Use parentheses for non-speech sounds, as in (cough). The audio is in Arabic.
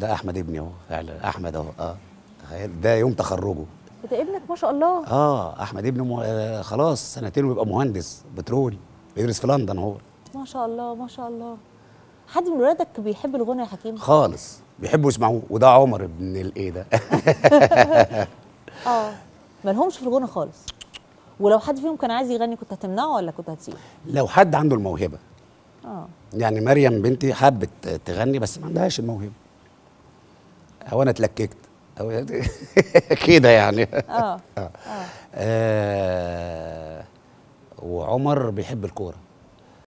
ده احمد ابني اهو فعلا احمد اهو اه تخيل ده يوم تخرجه ده ابنك ما شاء الله اه احمد ابني مو... آه خلاص سنتين ويبقى مهندس بترول بيدرس في لندن هو ما شاء الله ما شاء الله حد من ولادك بيحب الغنى يا حكيم خالص بيحبوا يسمعوه وده عمر ابن الايه ده (laughs) اه ما لهمش في الغنى خالص ولو حد فيهم كان عايز يغني كنت هتمنعه ولا كنت هتسيبه لو حد عنده الموهبه اه يعني مريم بنتي حبت تغني بس ما عندهاش الموهبه او انا اتلككت (laughs) كده يعني آه. (laughs) آه. اه اه وعمر بيحب الكوره